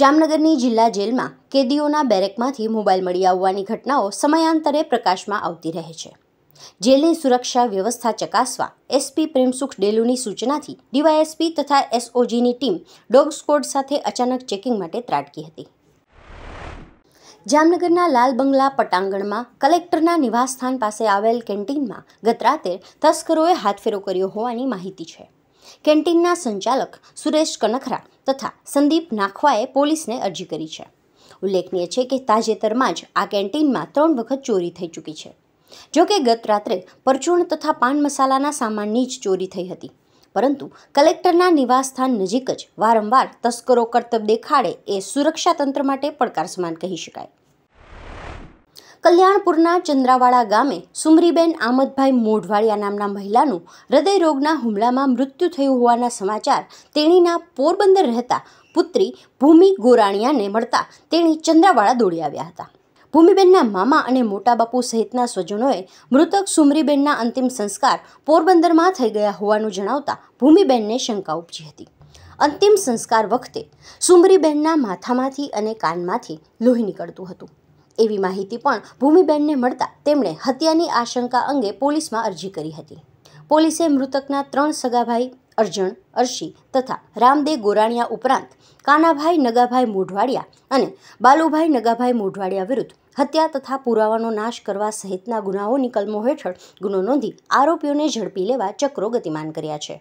જામનગરની જિલ્લા જેલમાં કેદીઓના બેરેકમાંથી મોબાઈલ મળી આવવાની ઘટનાઓ સમયાંતરે પ્રકાશમાં આવતી રહે છે જેલની સુરક્ષા વ્યવસ્થા ચકાસવા એસપી પ્રેમસુખ ડેલુની સૂચનાથી ડીવાયએસપી તથા એસઓજીની ટીમ ડોગ સ્કોડ સાથે અચાનક ચેકિંગ માટે ત્રાટકી હતી જામનગરના લાલ બંગલા પટાંગણમાં કલેક્ટરના નિવાસસ્થાન પાસે આવેલ કેન્ટીનમાં ગત રાતે તસ્કરોએ હાથફેરો કર્યો હોવાની માહિતી છે કેન્ટીનના સંચાલક સુરેશ કનખરા તથા સંદીપ નાખવાએ પોલીસને અરજી કરી છે ઉલ્લેખનીય છે કે તાજેતરમાં જ આ કેન્ટીનમાં ત્રણ વખત ચોરી થઈ ચૂકી છે જોકે ગત રાત્રે પરચૂર્ણ તથા પાન મસાલાના સામાનની જ ચોરી થઈ હતી પરંતુ કલેક્ટરના નિવાસસ્થાન નજીક જ વારંવાર તસ્કરો કરતબ દેખાડે એ સુરક્ષા તંત્ર માટે પડકાર સમાન કહી શકાય કલ્યાણપુરના ચંદ્રાવાળા ગામે સુમરીબેન આમદભાઈ મોઢવાડિયા નામના મહિલાનું હૃદયરોગના હુમલામાં મૃત્યુ થયું હોવાના સમાચાર તેણીના પોરબંદર રહેતા પુત્રી ભૂમિ ગોરાણીયાને મળતા તેણી ચંદ્રાવાળા દોડી આવ્યા હતા ભૂમિબેનના મામા અને મોટા બાપુ સહિતના સ્વજનોએ મૃતક સુમરીબેનના અંતિમ સંસ્કાર પોરબંદરમાં થઈ ગયા હોવાનું જણાવતા ભૂમિબેનને શંકા ઉપજી હતી અંતિમ સંસ્કાર વખતે સુમરીબેનના માથામાંથી અને કાનમાંથી લોહી નીકળતું હતું એવી માહિતી પણ ભૂમિબેનને મળતા તેમણે હત્યાની આશંકા અંગે પોલીસમાં અરજી કરી હતી પોલીસે મૃતકના ત્રણ સગાભાઈ અર્જણ અર્શી તથા રામદેવ ગોરાણિયા ઉપરાંત કાનાભાઈ નગાભાઈ મોઢવાડિયા અને બાલુભાઈ નગાભાઈ મોઢવાડિયા વિરુદ્ધ હત્યા તથા પુરાવાનો નાશ કરવા સહિતના ગુનાઓની કલમો હેઠળ ગુનો નોંધી આરોપીઓને ઝડપી લેવા ચક્રો ગતિમાન કર્યા છે